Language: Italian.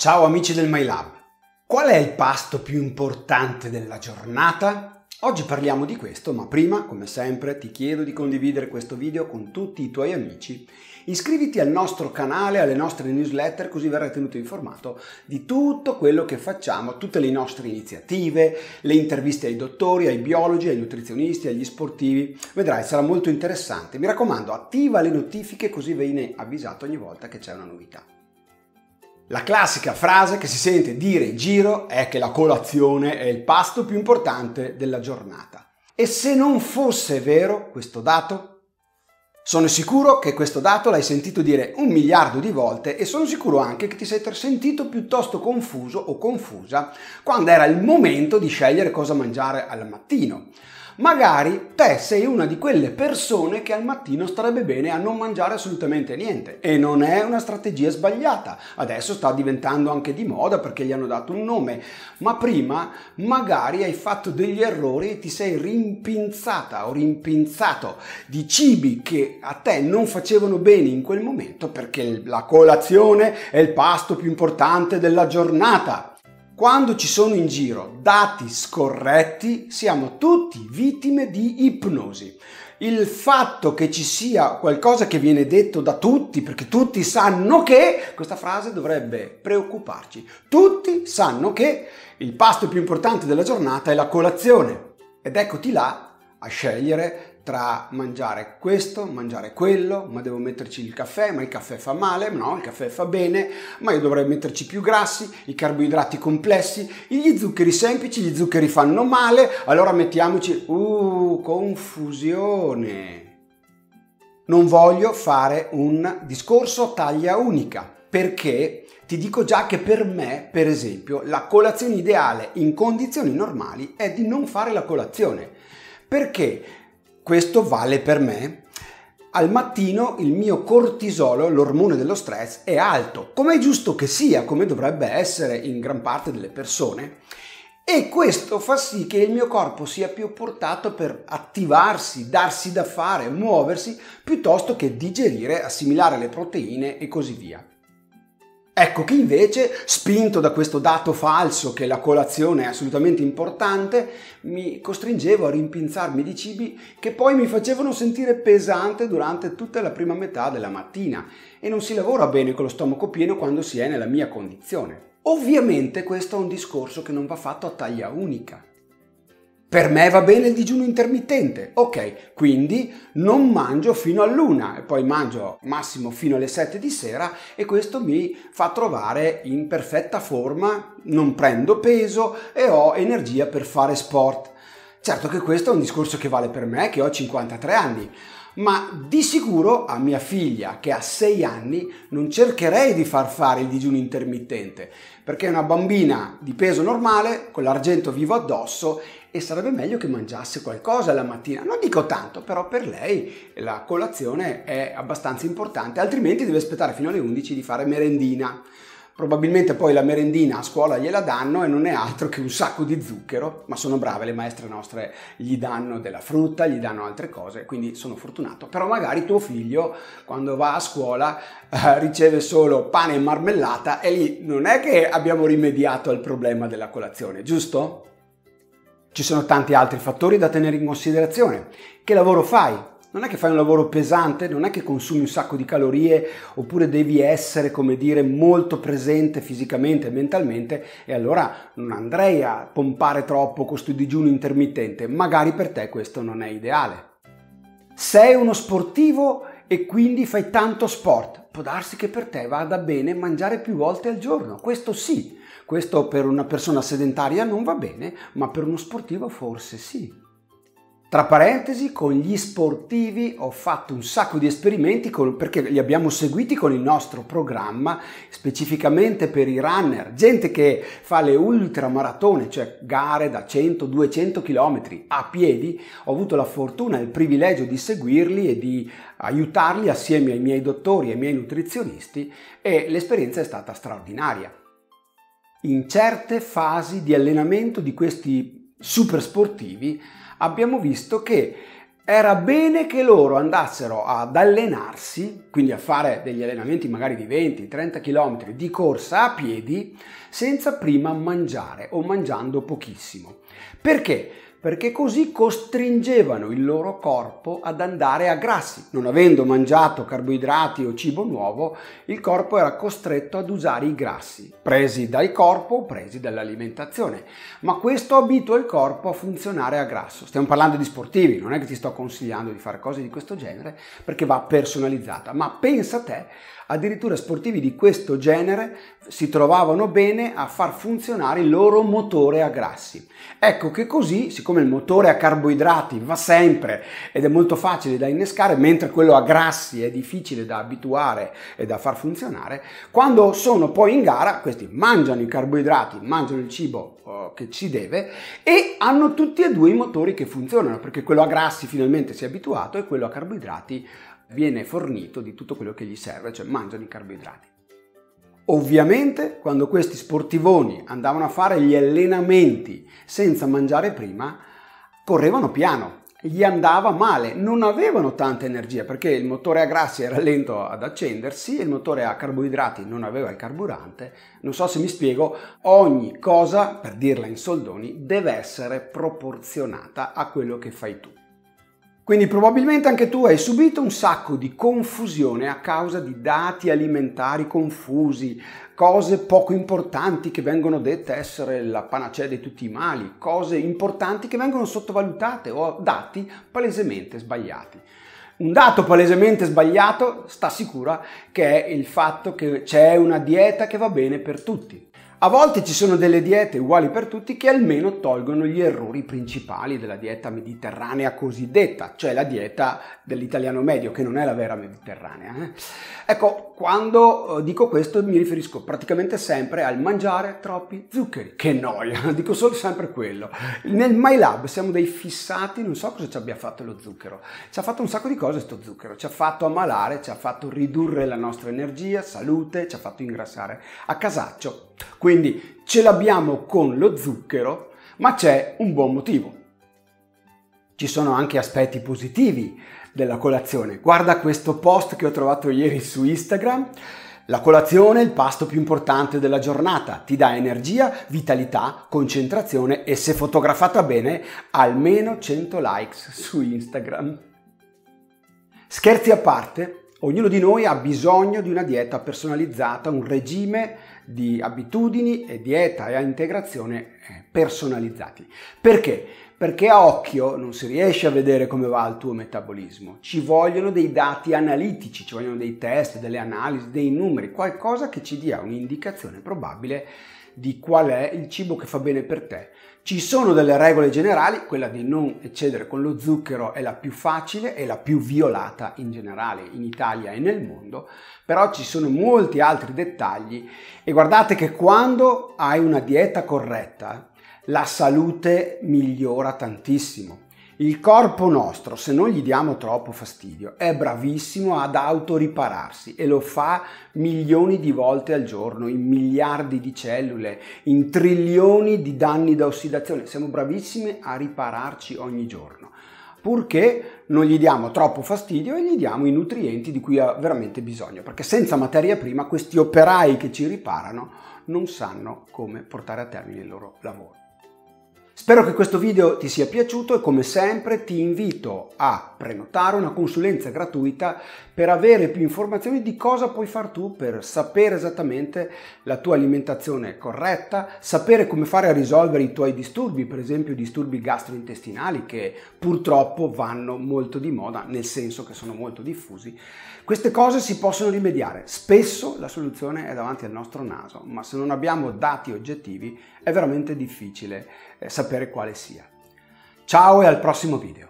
Ciao amici del MyLab! Qual è il pasto più importante della giornata? Oggi parliamo di questo, ma prima, come sempre, ti chiedo di condividere questo video con tutti i tuoi amici. Iscriviti al nostro canale, alle nostre newsletter, così verrai tenuto informato di tutto quello che facciamo, tutte le nostre iniziative, le interviste ai dottori, ai biologi, ai nutrizionisti, agli sportivi. Vedrai, sarà molto interessante. Mi raccomando, attiva le notifiche così viene avvisato ogni volta che c'è una novità. La classica frase che si sente dire in giro è che la colazione è il pasto più importante della giornata. E se non fosse vero questo dato? Sono sicuro che questo dato l'hai sentito dire un miliardo di volte e sono sicuro anche che ti sei sentito piuttosto confuso o confusa quando era il momento di scegliere cosa mangiare al mattino. Magari te sei una di quelle persone che al mattino starebbe bene a non mangiare assolutamente niente e non è una strategia sbagliata. Adesso sta diventando anche di moda perché gli hanno dato un nome, ma prima magari hai fatto degli errori e ti sei rimpinzata o rimpinzato di cibi che a te non facevano bene in quel momento perché la colazione è il pasto più importante della giornata. Quando ci sono in giro dati scorretti, siamo tutti vittime di ipnosi. Il fatto che ci sia qualcosa che viene detto da tutti, perché tutti sanno che, questa frase dovrebbe preoccuparci. Tutti sanno che il pasto più importante della giornata è la colazione. Ed eccoti là a scegliere tra mangiare questo, mangiare quello, ma devo metterci il caffè, ma il caffè fa male, no, il caffè fa bene, ma io dovrei metterci più grassi, i carboidrati complessi, gli zuccheri semplici, gli zuccheri fanno male, allora mettiamoci, uh, confusione. Non voglio fare un discorso taglia unica, perché ti dico già che per me, per esempio, la colazione ideale in condizioni normali è di non fare la colazione. Perché? Questo vale per me. Al mattino il mio cortisolo, l'ormone dello stress, è alto, come è giusto che sia, come dovrebbe essere in gran parte delle persone. E questo fa sì che il mio corpo sia più portato per attivarsi, darsi da fare, muoversi, piuttosto che digerire, assimilare le proteine e così via. Ecco che invece, spinto da questo dato falso che la colazione è assolutamente importante, mi costringevo a rimpinzarmi di cibi che poi mi facevano sentire pesante durante tutta la prima metà della mattina e non si lavora bene con lo stomaco pieno quando si è nella mia condizione. Ovviamente questo è un discorso che non va fatto a taglia unica. Per me va bene il digiuno intermittente, ok, quindi non mangio fino all'una e poi mangio massimo fino alle 7 di sera e questo mi fa trovare in perfetta forma, non prendo peso e ho energia per fare sport. Certo che questo è un discorso che vale per me che ho 53 anni ma di sicuro a mia figlia che ha 6 anni non cercherei di far fare il digiuno intermittente, perché è una bambina di peso normale, con l'argento vivo addosso e sarebbe meglio che mangiasse qualcosa la mattina. Non dico tanto, però per lei la colazione è abbastanza importante, altrimenti deve aspettare fino alle 11 di fare merendina. Probabilmente poi la merendina a scuola gliela danno e non è altro che un sacco di zucchero, ma sono brave le maestre nostre, gli danno della frutta, gli danno altre cose, quindi sono fortunato. Però magari tuo figlio quando va a scuola eh, riceve solo pane e marmellata e lì non è che abbiamo rimediato al problema della colazione, giusto? Ci sono tanti altri fattori da tenere in considerazione. Che lavoro fai? non è che fai un lavoro pesante, non è che consumi un sacco di calorie oppure devi essere, come dire, molto presente fisicamente e mentalmente e allora non andrei a pompare troppo questo digiuno intermittente, magari per te questo non è ideale. Sei uno sportivo e quindi fai tanto sport, può darsi che per te vada bene mangiare più volte al giorno, questo sì, questo per una persona sedentaria non va bene, ma per uno sportivo forse sì. Tra parentesi, con gli sportivi ho fatto un sacco di esperimenti con, perché li abbiamo seguiti con il nostro programma, specificamente per i runner, gente che fa le ultramaratone, cioè gare da 100-200 km a piedi. Ho avuto la fortuna e il privilegio di seguirli e di aiutarli assieme ai miei dottori e ai miei nutrizionisti e l'esperienza è stata straordinaria. In certe fasi di allenamento di questi super sportivi abbiamo visto che era bene che loro andassero ad allenarsi, quindi a fare degli allenamenti magari di 20-30 km di corsa a piedi, senza prima mangiare o mangiando pochissimo. Perché? perché così costringevano il loro corpo ad andare a grassi. Non avendo mangiato carboidrati o cibo nuovo, il corpo era costretto ad usare i grassi, presi dal corpo o presi dall'alimentazione. Ma questo abitua il corpo a funzionare a grasso. Stiamo parlando di sportivi, non è che ti sto consigliando di fare cose di questo genere, perché va personalizzata. Ma pensa te, addirittura sportivi di questo genere si trovavano bene a far funzionare il loro motore a grassi. Ecco che così, siccome siccome il motore a carboidrati va sempre ed è molto facile da innescare, mentre quello a grassi è difficile da abituare e da far funzionare, quando sono poi in gara questi mangiano i carboidrati, mangiano il cibo eh, che ci deve e hanno tutti e due i motori che funzionano, perché quello a grassi finalmente si è abituato e quello a carboidrati viene fornito di tutto quello che gli serve, cioè mangiano i carboidrati. Ovviamente quando questi sportivoni andavano a fare gli allenamenti senza mangiare prima, correvano piano, gli andava male, non avevano tanta energia perché il motore a grassi era lento ad accendersi e il motore a carboidrati non aveva il carburante. Non so se mi spiego, ogni cosa, per dirla in soldoni, deve essere proporzionata a quello che fai tu. Quindi probabilmente anche tu hai subito un sacco di confusione a causa di dati alimentari confusi, cose poco importanti che vengono dette essere la panacea di tutti i mali, cose importanti che vengono sottovalutate o dati palesemente sbagliati. Un dato palesemente sbagliato sta sicura che è il fatto che c'è una dieta che va bene per tutti. A volte ci sono delle diete uguali per tutti che almeno tolgono gli errori principali della dieta mediterranea cosiddetta, cioè la dieta dell'italiano medio, che non è la vera mediterranea. Eh. Ecco, quando eh, dico questo mi riferisco praticamente sempre al mangiare troppi zuccheri. Che noia, dico solo sempre quello. Nel My Lab siamo dei fissati, non so cosa ci abbia fatto lo zucchero. Ci ha fatto un sacco di cose sto zucchero, ci ha fatto ammalare, ci ha fatto ridurre la nostra energia, salute, ci ha fatto ingrassare a casaccio quindi ce l'abbiamo con lo zucchero, ma c'è un buon motivo. Ci sono anche aspetti positivi della colazione. Guarda questo post che ho trovato ieri su Instagram. La colazione è il pasto più importante della giornata, ti dà energia, vitalità, concentrazione e se fotografata bene almeno 100 likes su Instagram. Scherzi a parte, Ognuno di noi ha bisogno di una dieta personalizzata, un regime di abitudini e dieta e integrazione eh, personalizzati. Perché? perché a occhio non si riesce a vedere come va il tuo metabolismo, ci vogliono dei dati analitici, ci vogliono dei test, delle analisi, dei numeri, qualcosa che ci dia un'indicazione probabile di qual è il cibo che fa bene per te. Ci sono delle regole generali, quella di non eccedere con lo zucchero è la più facile e la più violata in generale in Italia e nel mondo, però ci sono molti altri dettagli e guardate che quando hai una dieta corretta la salute migliora tantissimo. Il corpo nostro, se non gli diamo troppo fastidio, è bravissimo ad autoripararsi e lo fa milioni di volte al giorno, in miliardi di cellule, in trilioni di danni da ossidazione. Siamo bravissimi a ripararci ogni giorno, purché non gli diamo troppo fastidio e gli diamo i nutrienti di cui ha veramente bisogno, perché senza materia prima questi operai che ci riparano non sanno come portare a termine il loro lavoro. Spero che questo video ti sia piaciuto e come sempre ti invito a prenotare una consulenza gratuita per avere più informazioni di cosa puoi far tu per sapere esattamente la tua alimentazione corretta, sapere come fare a risolvere i tuoi disturbi, per esempio disturbi gastrointestinali che purtroppo vanno molto di moda, nel senso che sono molto diffusi, queste cose si possono rimediare, spesso la soluzione è davanti al nostro naso, ma se non abbiamo dati oggettivi è veramente difficile eh, sapere quale sia. Ciao e al prossimo video!